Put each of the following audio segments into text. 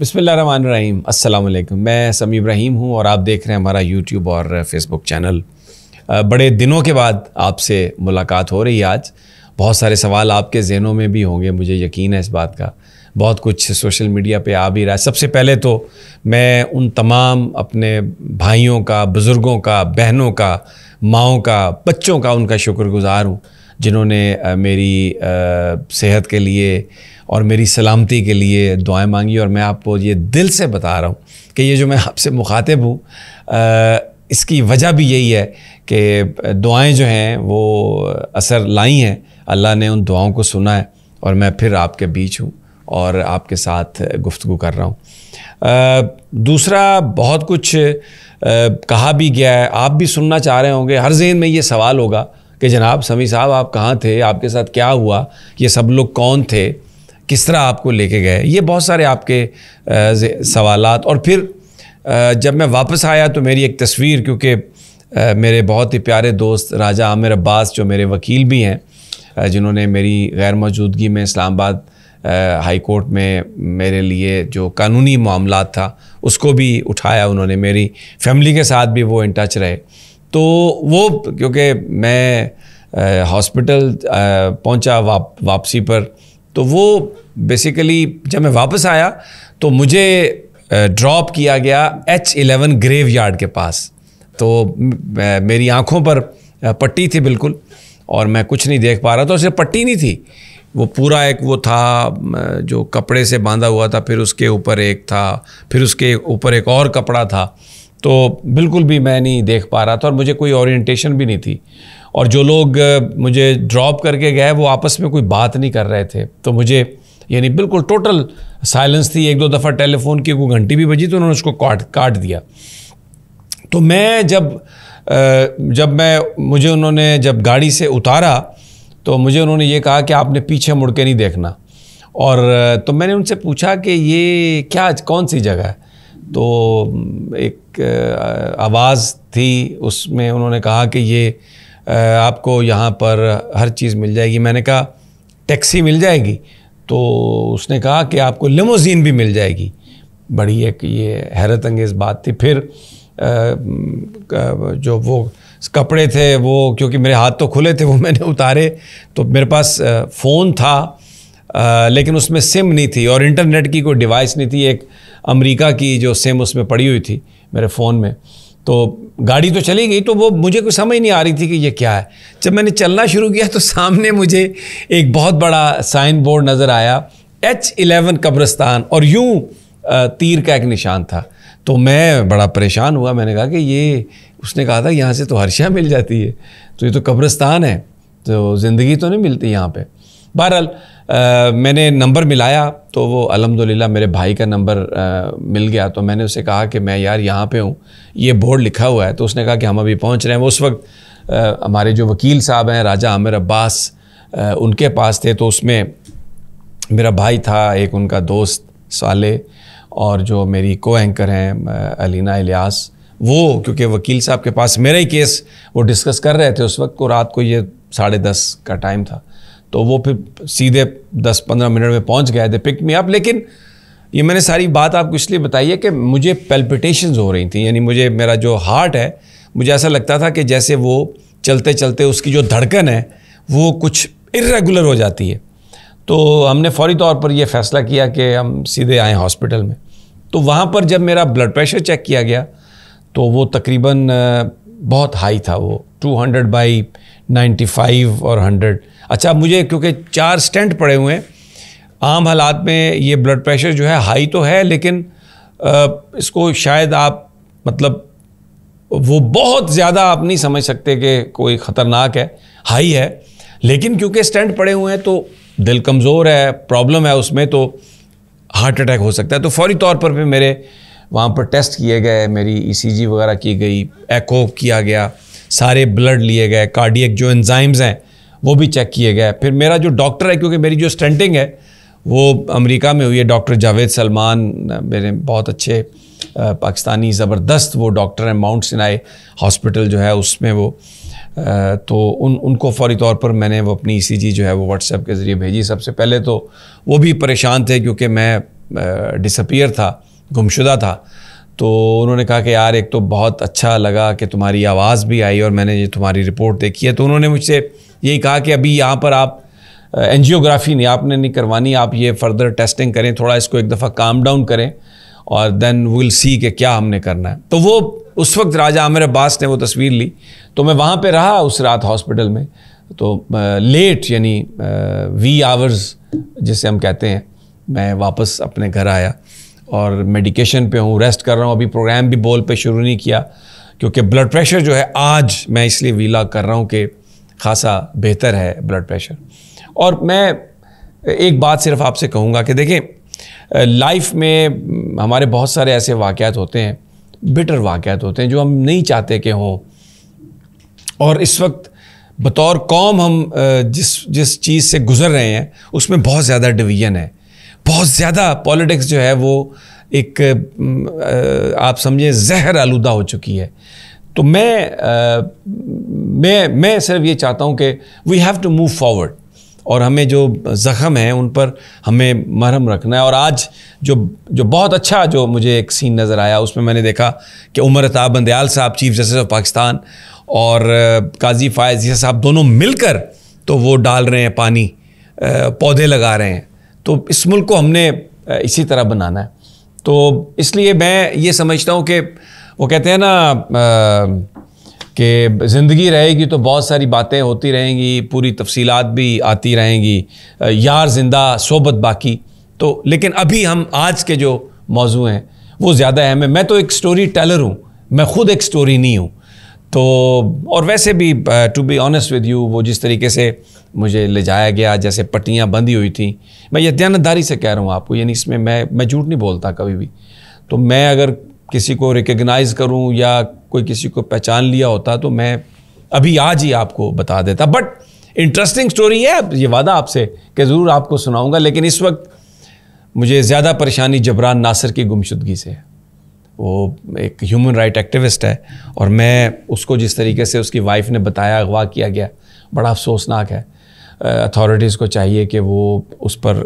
बसमीम अल्लाम मैं समी इब्राहिम हूँ और आप देख रहे हैं हमारा यूट्यूब और फेसबुक चैनल बड़े दिनों के बाद आपसे मुलाकात हो रही है आज बहुत सारे सवाल आपके जहनों में भी होंगे मुझे यकीन है इस बात का बहुत कुछ सोशल मीडिया पे आ भी रहा है सबसे पहले तो मैं उन तमाम अपने भाइयों का बुज़ुर्गों का बहनों का माओं का बच्चों का उनका शुक्रगुजार हूँ जिन्होंने मेरी सेहत के लिए और मेरी सलामती के लिए दुआएं मांगी और मैं आपको ये दिल से बता रहा हूँ कि ये जो मैं आपसे मुखातिब हूँ इसकी वजह भी यही है कि दुआएं जो हैं वो असर लाई हैं अल्लाह ने उन दुआओं को सुना है और मैं फिर आपके बीच हूँ और आपके साथ गुफ्तु कर रहा हूँ दूसरा बहुत कुछ आ, कहा भी गया है आप भी सुनना चाह रहे होंगे हर जहन में ये सवाल होगा कि जनाब समी साहब आप कहाँ थे आपके साथ क्या हुआ ये सब लोग कौन थे किस तरह आपको लेके गए ये बहुत सारे आपके सवाल और फिर जब मैं वापस आया तो मेरी एक तस्वीर क्योंकि मेरे बहुत ही प्यारे दोस्त राजा आमिर अब्बास जो मेरे वकील भी हैं जिन्होंने मेरी गैर मौजूदगी में इस्लामाबाद हाई कोर्ट में मेरे लिए जो कानूनी मामला था उसको भी उठाया उन्होंने मेरी फैमिली के साथ भी वो इन टच रहे तो वो क्योंकि मैं हॉस्पिटल पहुंचा वाप, वापसी पर तो वो बेसिकली जब मैं वापस आया तो मुझे ड्रॉप किया गया एच एलेवन ग्रेव यार्ड के पास तो मेरी आँखों पर पट्टी थी बिल्कुल और मैं कुछ नहीं देख पा रहा था सिर्फ पट्टी नहीं थी वो पूरा एक वो था जो कपड़े से बांधा हुआ था फिर उसके ऊपर एक था फिर उसके ऊपर एक और कपड़ा था तो बिल्कुल भी मैं नहीं देख पा रहा था और मुझे कोई ओरिएंटेशन भी नहीं थी और जो लोग मुझे ड्रॉप करके गए वो आपस में कोई बात नहीं कर रहे थे तो मुझे यानी बिल्कुल टोटल साइलेंस थी एक दो दफ़ा टेलीफोन की वो घंटी भी बजी तो उन्होंने उसको काट काट दिया तो मैं जब जब मैं मुझे उन्होंने जब गाड़ी से उतारा तो मुझे उन्होंने ये कहा कि आपने पीछे मुड़ के नहीं देखना और तो मैंने उनसे पूछा कि ये क्या कौन सी जगह है तो एक आवाज़ थी उसमें उन्होंने कहा कि ये आपको यहाँ पर हर चीज़ मिल जाएगी मैंने कहा टैक्सी मिल जाएगी तो उसने कहा कि आपको लिमोजीन भी मिल जाएगी बड़ी एक ये हैरत अंगेज़ बात थी फिर जो वो कपड़े थे वो क्योंकि मेरे हाथ तो खुले थे वो मैंने उतारे तो मेरे पास फ़ोन था लेकिन उसमें सिम नहीं थी और इंटरनेट की कोई डिवाइस नहीं थी एक अमेरिका की जो सिम उसमें पड़ी हुई थी मेरे फ़ोन में तो गाड़ी तो चली गई तो वो मुझे कुछ समझ नहीं आ रही थी कि ये क्या है जब मैंने चलना शुरू किया तो सामने मुझे एक बहुत बड़ा साइन बोर्ड नज़र आया एच एलेवन कब्रस्तान और यूँ तीर का एक निशान था तो मैं बड़ा परेशान हुआ मैंने कहा कि ये उसने कहा था यहाँ से तो हर मिल जाती है तो ये तो कब्रस्तान है तो ज़िंदगी तो नहीं मिलती यहाँ पर बहरहाल आ, मैंने नंबर मिलाया तो वो अलहमदिल्ला मेरे भाई का नंबर आ, मिल गया तो मैंने उसे कहा कि मैं यार यहाँ पे हूँ ये बोर्ड लिखा हुआ है तो उसने कहा कि हम अभी पहुँच रहे हैं उस वक्त आ, हमारे जो वकील साहब हैं राजा आमिर अब्बास उनके पास थे तो उसमें मेरा भाई था एक उनका दोस्त साले और जो मेरी को एंकर हैं अलीना इलियास वो क्योंकि वकील साहब के पास मेरा ही केस वो डिस्कस कर रहे थे उस वक्त को रात को ये साढ़े दस का टाइम था तो वो फिर सीधे 10-15 मिनट में पहुंच गए थे पिक मी अप लेकिन ये मैंने सारी बात आपको इसलिए बताई है कि मुझे पेल्पिटेशन हो रही थी यानी मुझे मेरा जो हार्ट है मुझे ऐसा लगता था कि जैसे वो चलते चलते उसकी जो धड़कन है वो कुछ इरेगुलर हो जाती है तो हमने फौरी तौर पर यह फ़ैसला किया कि हम सीधे आए हॉस्पिटल में तो वहाँ पर जब मेरा ब्लड प्रेशर चेक किया गया तो वो तकरीबन बहुत हाई था वो 200 बाई और 100 अच्छा मुझे क्योंकि चार स्टेंट पड़े हुए हैं आम हालात में ये ब्लड प्रेशर जो है हाई तो है लेकिन आ, इसको शायद आप मतलब वो बहुत ज़्यादा आप नहीं समझ सकते कि कोई ख़तरनाक है हाई है लेकिन क्योंकि स्टेंट पड़े हुए हैं तो दिल कमज़ोर है प्रॉब्लम है उसमें तो हार्ट अटैक हो सकता है तो फौरी तौर पर भी मेरे वहाँ पर टेस्ट किए गए मेरी ईसीजी e वगैरह की गई एको किया गया सारे ब्लड लिए गए कार्डियक जो एंजाइम्स हैं वो भी चेक किए गए फिर मेरा जो डॉक्टर है क्योंकि मेरी जो स्टेंटिंग है वो अमेरिका में हुई है डॉक्टर जावेद सलमान मेरे बहुत अच्छे पाकिस्तानी ज़बरदस्त वो डॉक्टर हैं माउंट सिनाई हॉस्पिटल जो है उसमें वो तो उन उनको फौरी तौर पर मैंने वो अपनी ईसीजी e जो है वो व्हाट्सएप के ज़रिए भेजी सबसे पहले तो वो भी परेशान थे क्योंकि मैं डिसपियर था गुमशुदा था तो उन्होंने कहा कि यार एक तो बहुत अच्छा लगा कि तुम्हारी आवाज़ भी आई और मैंने ये तुम्हारी रिपोर्ट देखी है तो उन्होंने मुझसे यही कहा कि अभी यहाँ पर आप एनजियोग्राफी नहीं आपने नहीं करवानी आप ये फर्दर टेस्टिंग करें थोड़ा इसको एक दफ़ा काम डाउन करें और देन विल सी कि क्या हमने करना है तो वो उस वक्त राजा आमिर अब्बास ने वो तस्वीर ली तो मैं वहाँ पर रहा उस रात हॉस्पिटल में तो लेट यानी वी आवर्स जिसे हम कहते हैं मैं वापस अपने घर आया और मेडिकेशन पे हूँ रेस्ट कर रहा हूँ अभी प्रोग्राम भी बॉल पे शुरू नहीं किया क्योंकि ब्लड प्रेशर जो है आज मैं इसलिए वीला कर रहा हूँ कि खासा बेहतर है ब्लड प्रेशर और मैं एक बात सिर्फ आपसे कहूँगा कि देखें लाइफ में हमारे बहुत सारे ऐसे वाक़ात होते हैं बिटर वाक़ात होते हैं जो हम नहीं चाहते कि हों और इस वक्त बतौर कौम हम जिस जिस चीज़ से गुज़र रहे हैं उसमें बहुत ज़्यादा डिवीजन है बहुत ज़्यादा पॉलिटिक्स जो है वो एक आप समझें जहर आलूदा हो चुकी है तो मैं आ, मैं मैं सिर्फ ये चाहता हूँ कि we have to move forward और हमें जो ज़ख़म हैं उन पर हमें मरहम रखना है और आज जो जो बहुत अच्छा जो मुझे एक सीन नज़र आया उसमें मैंने देखा कि उमर अताब बंदयाल साहब चीफ जस्टिस ऑफ पाकिस्तान और काजी फायज़ साहब दोनों मिलकर तो वो डाल रहे हैं पानी पौधे लगा रहे हैं तो इस मुल्क को हमने इसी तरह बनाना है तो इसलिए मैं ये समझता हूँ कि वो कहते हैं ना कि ज़िंदगी रहेगी तो बहुत सारी बातें होती रहेंगी पूरी तफसीलात भी आती रहेंगी यार जिंदा सोबत बाकी तो लेकिन अभी हम आज के जो मौजू हैं वो ज़्यादा अहम है मैं तो एक स्टोरी टेलर हूँ मैं ख़ुद एक स्टोरी नहीं हूँ तो और वैसे भी to be honest with you वो जिस तरीके से मुझे ले जाया गया जैसे पट्टियाँ बंधी हुई थी मैं ये दयानतदारी से कह रहा हूँ आपको यानी इसमें मैं मैं झूठ नहीं बोलता कभी भी तो मैं अगर किसी को रिकग्नाइज करूँ या कोई किसी को पहचान लिया होता तो मैं अभी आज ही आपको बता देता बट इंटरेस्टिंग स्टोरी है ये वादा आपसे कि ज़रूर आपको सुनाऊँगा लेकिन इस वक्त मुझे ज़्यादा परेशानी जबरान नासर की गुमशुदगी से है वो एक ह्यूमन राइट एक्टिविस्ट है और मैं उसको जिस तरीके से उसकी वाइफ ने बताया अगवा किया गया बड़ा अफसोसनाक है अथॉरिटीज़ को चाहिए कि वो उस पर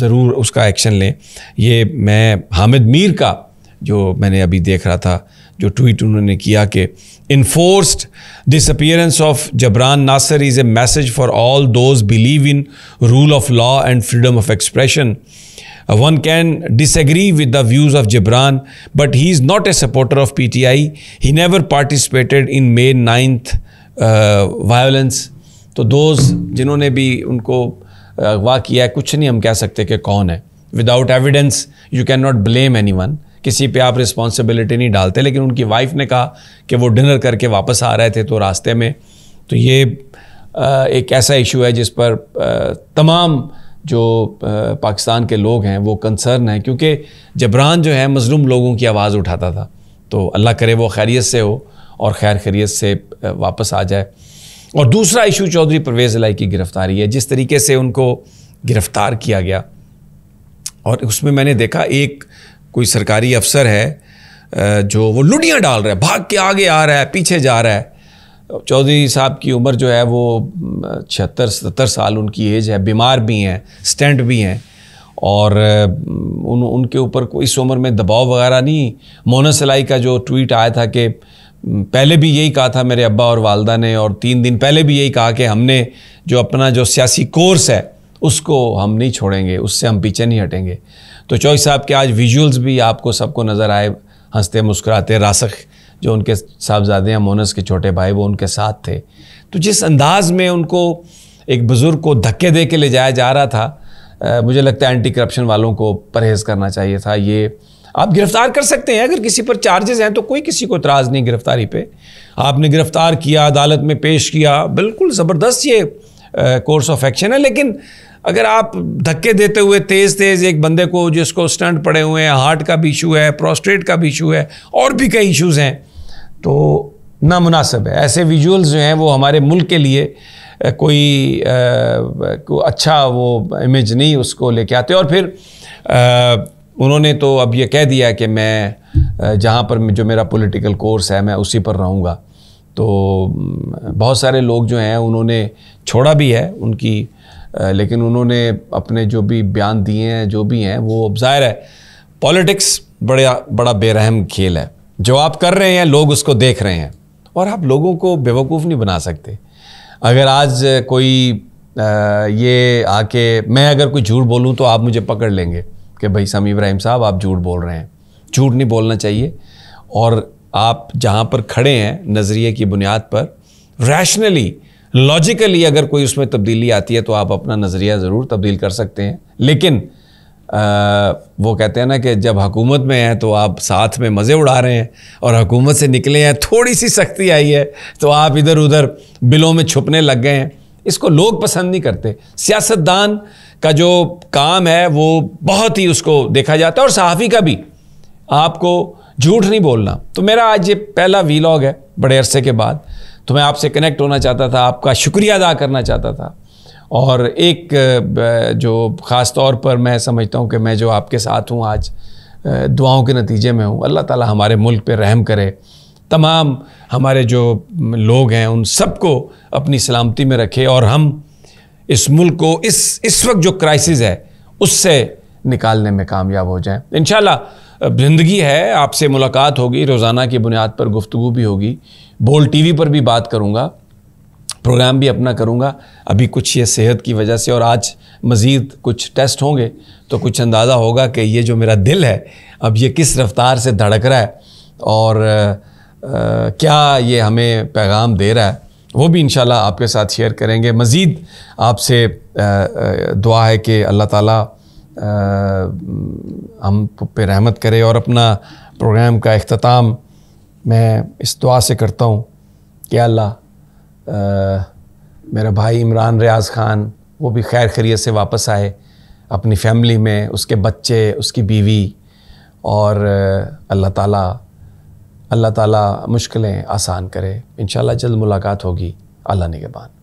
ज़रूर उसका एक्शन लें ये मैं हामिद मीर का जो मैंने अभी देख रहा था जो ट्वीट उन्होंने किया कि enforced disappearance of Jibran Nasir is a message for all those believe in rule of law and freedom of expression one uh, can can with the views of Jibran but he is not a supporter of P T I he never participated in May ninth violence तो those जिन्होंने भी उनको uh, अगवा किया है कुछ नहीं हम कह सकते कि कौन है without evidence you can not blame anyone किसी पर आप रिस्पॉन्सिबिलिटी नहीं डालते लेकिन उनकी वाइफ ने कहा कि वो डिनर करके वापस आ रहे थे तो रास्ते में तो ये uh, एक ऐसा इशू है जिस पर तमाम जो पाकिस्तान के लोग हैं वो कंसर्न हैं क्योंकि जबरान जो है मज़लूम लोगों की आवाज़ उठाता था तो अल्लाह करे वो खैरियत से हो और खैर खैरियत से वापस आ जाए और दूसरा इशू चौधरी परवेज़ लाई की गिरफ़्तारी है जिस तरीके से उनको गिरफ़्तार किया गया और उसमें मैंने देखा एक कोई सरकारी अफसर है जो वो लुटियाँ डाल रहा है भाग के आगे आ रहा है पीछे जा रहा है चौधरी साहब की उम्र जो है वो छिहत्तर सतर साल उनकी एज है बीमार भी हैं स्टेंट भी हैं और उन उनके ऊपर कोई इस उम्र में दबाव वगैरह नहीं मोना सलाई का जो ट्वीट आया था कि पहले भी यही कहा था मेरे अब्बा और वालदा ने और तीन दिन पहले भी यही कहा कि हमने जो अपना जो सियासी कोर्स है उसको हम नहीं छोड़ेंगे उससे हम पीछे नहीं हटेंगे तो चौधरी साहब के आज विजुअल्स भी आपको सबको नज़र आए हंसते मुस्कुराते रासख जो उनके साहबजादे हैं मोनस के छोटे भाई वो उनके साथ थे तो जिस अंदाज में उनको एक बुज़ुर्ग को धक्के दे के ले जाया जा रहा था मुझे लगता है एंटी करप्शन वालों को परहेज़ करना चाहिए था ये आप गिरफ़्तार कर सकते हैं अगर किसी पर चार्जेस हैं तो कोई किसी को इतराज़ नहीं गिरफ़्तारी पे आपने गिरफ़्तार किया अदालत में पेश किया बिल्कुल ज़बरदस्त ये कोर्स ऑफ एक्शन है लेकिन अगर आप धक्के देते हुए तेज़ तेज़ एक बंदे को जिसको स्टंट पड़े हुए हैं हार्ट का भी इशू है प्रोस्ट्रेट का भी इशू है और भी कई इशूज़ हैं तो नामनासिब है ऐसे विजुअल्स जो हैं वो हमारे मुल्क के लिए कोई आ, को अच्छा वो इमेज नहीं उसको लेके आते और फिर आ, उन्होंने तो अब ये कह दिया कि मैं जहाँ पर जो मेरा पॉलिटिकल कोर्स है मैं उसी पर रहूँगा तो बहुत सारे लोग जो हैं उन्होंने छोड़ा भी है उनकी लेकिन उन्होंने अपने जो भी बयान दिए हैं जो भी हैं वो अब जाहिर है पॉलिटिक्स बड़ा बड़ा बेरहम खेल है जो आप कर रहे हैं लोग उसको देख रहे हैं और आप लोगों को बेवकूफ़ नहीं बना सकते अगर आज कोई आ, ये आके मैं अगर कोई झूठ बोलूँ तो आप मुझे पकड़ लेंगे कि भाई समी इब्राहिम साहब आप झूठ बोल रहे हैं झूठ नहीं बोलना चाहिए और आप जहाँ पर खड़े हैं नज़रिए की बुनियाद पर रैशनली लॉजिकली अगर कोई उसमें तब्दीली आती है तो आप अपना नज़रिया ज़रूर तब्दील कर सकते हैं लेकिन वो कहते हैं ना कि जब हुकूमत में हैं तो आप साथ में मज़े उड़ा रहे हैं और हकूमत से निकले हैं थोड़ी सी सख्ती आई है तो आप इधर उधर बिलों में छुपने लग गए हैं इसको लोग पसंद नहीं करते सियासतदान का जो काम है वो बहुत ही उसको देखा जाता है और सहाफ़ी का भी आपको झूठ नहीं बोलना तो मेरा आज ये पहला वीलॉग है बड़े अरसे के बाद तो मैं आपसे कनेक्ट होना चाहता था आपका शुक्रिया अदा करना चाहता था और एक जो ख़ास तौर पर मैं समझता हूँ कि मैं जो आपके साथ हूँ आज दुआओं के नतीजे में हूँ अल्लाह ताला हमारे मुल्क पे रहम करे तमाम हमारे जो लोग हैं उन सबको अपनी सलामती में रखे और हम इस मुल्क को इस इस वक्त जो क्राइसिस है उससे निकालने में कामयाब हो जाएं इन ज़िंदगी है आपसे मुलाकात होगी रोज़ाना की बुनियाद पर गुफ्तु भी होगी बोल टी पर भी बात करूँगा प्रोग्राम भी अपना करूँगा अभी कुछ ये सेहत की वजह से और आज मज़ीद कुछ टेस्ट होंगे तो कुछ अंदाज़ा होगा कि ये जो मेरा दिल है अब ये किस रफ्तार से धड़क रहा है और आ, क्या ये हमें पैगाम दे रहा है वो भी इन आपके साथ शेयर करेंगे मज़ीद आपसे दुआ है कि अल्लाह ताला आ, हम पे रहमत करे और अपना प्रोग्राम का अख्ताम मैं इस दुआ से करता हूँ कि अल्लाह मेरा भाई इमरान रियाज खान वो भी खैर खरीत से वापस आए अपनी फैमिली में उसके बच्चे उसकी बीवी और अल्लाह ताला अल्लाह ताला मुश्किलें आसान करे इन जल्द मुलाकात होगी अल्लाह बाद